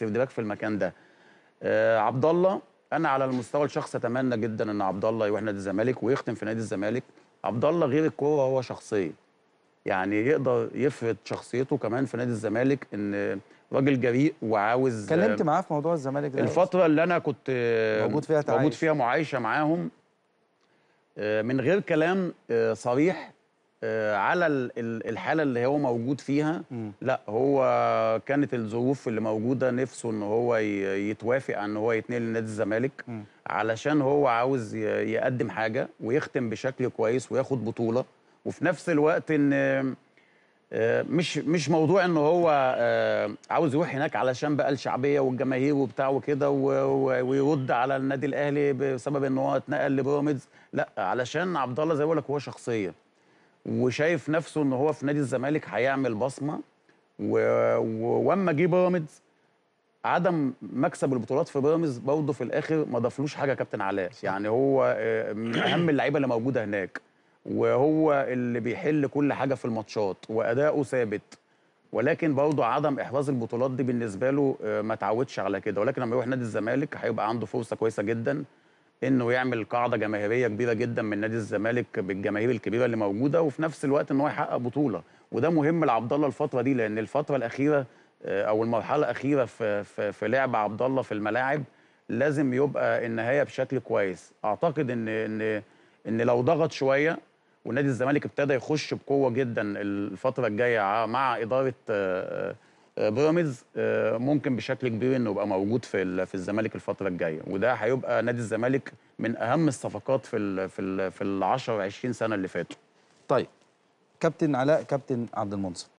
بالك في المكان ده آه عبد الله انا على المستوى الشخصي اتمنى جدا ان عبد الله يروح نادي الزمالك ويختم في نادي الزمالك عبد الله غير الكوره هو شخصيه يعني يقدر يفرض شخصيته كمان في نادي الزمالك ان راجل جريء وعاوز آه، اتكلمت معاه في موضوع الزمالك ده الفتره اللي انا كنت آه، موجود فيها تعايش. موجود فيها معايشه معاهم آه، من غير كلام صريح آه، على الحاله اللي هو موجود فيها لا هو كانت الظروف اللي موجوده نفسه ان هو يتوافق ان هو يتنقل لنادي الزمالك علشان هو عاوز يقدم حاجه ويختم بشكل كويس وياخد بطوله وفي نفس الوقت ان آه، مش مش موضوع ان هو آه، عاوز يروح هناك علشان بقى الشعبيه والجماهير وبتاع وكده ويرد على النادي الاهلي بسبب ان هو اتنقل لبيراميدز لا علشان عبد الله زي ما بقول لك هو شخصيه وشايف نفسه ان هو في نادي الزمالك هيعمل بصمه واما جه بيراميدز عدم مكسب البطولات في بيراميدز برضه في الاخر ما ضافلوش حاجه كابتن علاء يعني هو آه، من اهم اللعيبه اللي موجوده هناك وهو اللي بيحل كل حاجه في الماتشات واداؤه ثابت ولكن برضه عدم احراز البطولات دي بالنسبه له آه، ما تعودش على كده ولكن لما يروح نادي الزمالك هيبقى عنده فرصه كويسه جدا انه يعمل قاعده جماهيريه كبيره جدا من نادي الزمالك بالجماهير الكبيره اللي موجوده وفي نفس الوقت ان هو يحقق بطوله وده مهم لعبد الله الفتره دي لان الفتره الاخيره آه، او المرحله الاخيره في في, في لعب عبد الله في الملاعب لازم يبقى النهايه بشكل كويس اعتقد ان ان ان لو ضغط شويه ونادي الزمالك ابتدى يخش بقوه جدا الفتره الجايه مع اداره آه، آه، بيراميدز آه، ممكن بشكل كبير انه يبقى موجود في في الزمالك الفتره الجايه وده هيبقى نادي الزمالك من اهم الصفقات في الـ في الـ في ال 10 20 سنه اللي فاتوا. طيب كابتن علاء كابتن عبد المنصف